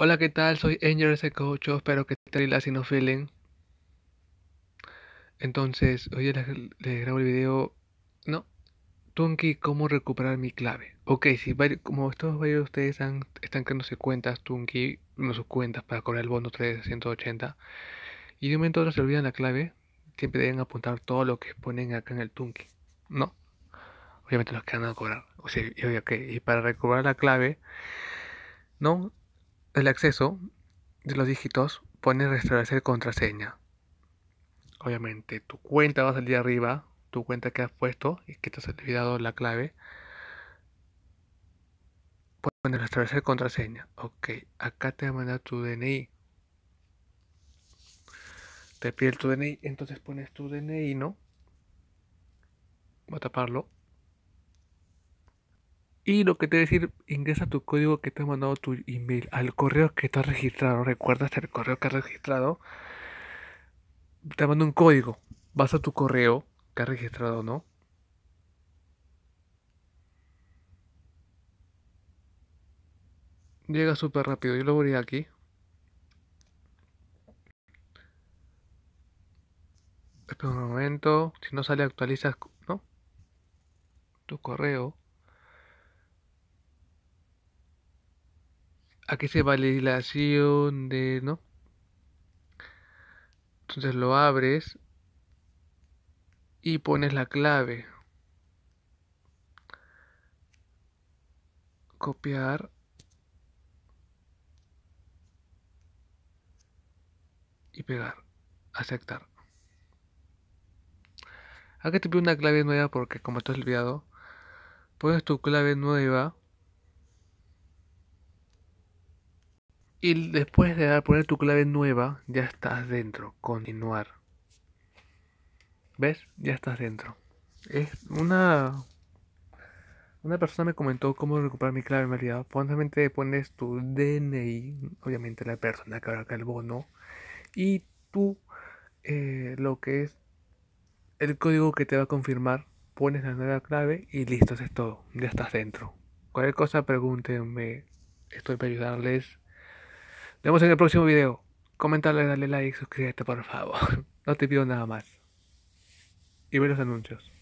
Hola, ¿qué tal? Soy Angel Coach. Espero que te la si no feeling. Entonces, hoy les grabo el video. No, Tunki, ¿cómo recuperar mi clave? Ok, si como todos varios de ustedes están creándose cuentas, Tunki, no sus cuentas para cobrar el bono 380, y de un momento a se olvidan la clave, siempre deben apuntar todo lo que ponen acá en el Tunki. No, obviamente los que van a cobrar. O sea, y, y para recuperar la clave, no, el acceso de los dígitos pone restablecer contraseña. Obviamente tu cuenta va a salir arriba, tu cuenta que has puesto y que te has olvidado la clave. Pone restablecer contraseña. Ok, acá te va a mandar tu DNI. Te pide tu DNI, entonces pones tu DNI, ¿no? Voy a taparlo. Y lo que te voy a decir, ingresa tu código que te ha mandado tu email al correo que te registrado. Recuerdas el correo que has registrado. Te mando un código. Vas a tu correo que has registrado, ¿no? Llega súper rápido. Yo lo voy a aquí. Espera un momento. Si no sale, actualizas, ¿no? Tu correo. Aquí se va la de, ¿no? Entonces lo abres y pones la clave. Copiar. Y pegar. Aceptar. Acá te pido una clave nueva porque como te has olvidado, pones tu clave nueva Y después de poner tu clave nueva, ya estás dentro. Continuar. ¿Ves? Ya estás dentro. Es una. Una persona me comentó cómo recuperar mi clave en realidad. pones tu DNI, obviamente la persona que acá el bono, y tú eh, lo que es el código que te va a confirmar, pones la nueva clave y listo, es todo. Ya estás dentro. Cualquier cosa pregúntenme, estoy para ayudarles. Nos vemos en el próximo video. Comentarle, dale like, suscríbete por favor. No te pido nada más. Y ver los anuncios.